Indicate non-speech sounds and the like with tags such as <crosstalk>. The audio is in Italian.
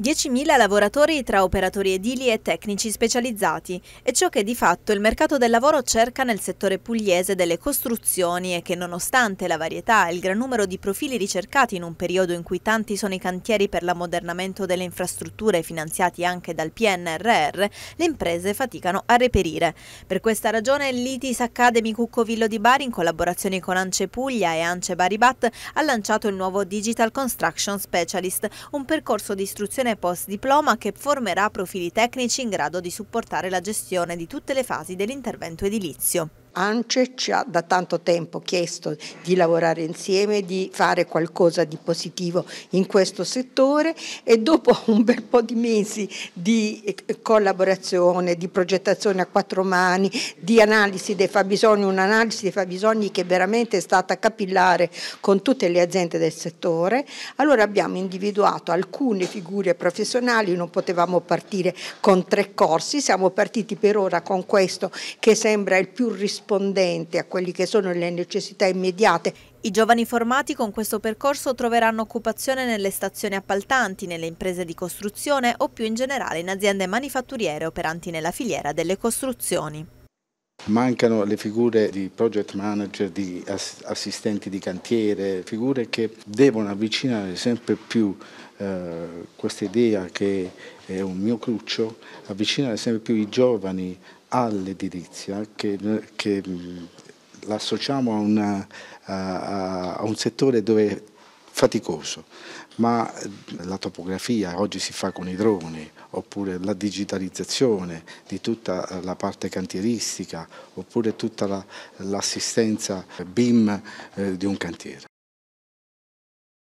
10.000 lavoratori tra operatori edili e tecnici specializzati è ciò che di fatto il mercato del lavoro cerca nel settore pugliese delle costruzioni e che nonostante la varietà e il gran numero di profili ricercati in un periodo in cui tanti sono i cantieri per l'ammodernamento delle infrastrutture finanziati anche dal PNRR, le imprese faticano a reperire. Per questa ragione l'ITIS Academy Cuccovillo di Bari in collaborazione con Ance Puglia e Ance Baribat ha lanciato il nuovo Digital Construction Specialist, un percorso di istruzione formazione post diploma che formerà profili tecnici in grado di supportare la gestione di tutte le fasi dell'intervento edilizio. ANCE ci ha da tanto tempo chiesto di lavorare insieme, di fare qualcosa di positivo in questo settore e dopo <laughs> un bel po' di mesi di eh, collaborazione, di progettazione a quattro mani, di analisi dei fabbisogni, un'analisi dei fabbisogni che veramente è stata capillare con tutte le aziende del settore, allora abbiamo individuato alcune figure professionali, non potevamo partire con tre corsi, siamo partiti per ora con questo che sembra il più rispettoso rispondente a quelle che sono le necessità immediate. I giovani formati con questo percorso troveranno occupazione nelle stazioni appaltanti, nelle imprese di costruzione o più in generale in aziende manifatturiere operanti nella filiera delle costruzioni. Mancano le figure di project manager, di assistenti di cantiere, figure che devono avvicinare sempre più eh, questa idea che è un mio cruccio, avvicinare sempre più i giovani all'edilizia che, che l'associamo a, una, a, a un settore dove è faticoso, ma la topografia oggi si fa con i droni, oppure la digitalizzazione di tutta la parte cantieristica, oppure tutta l'assistenza BIM eh, di un cantiere.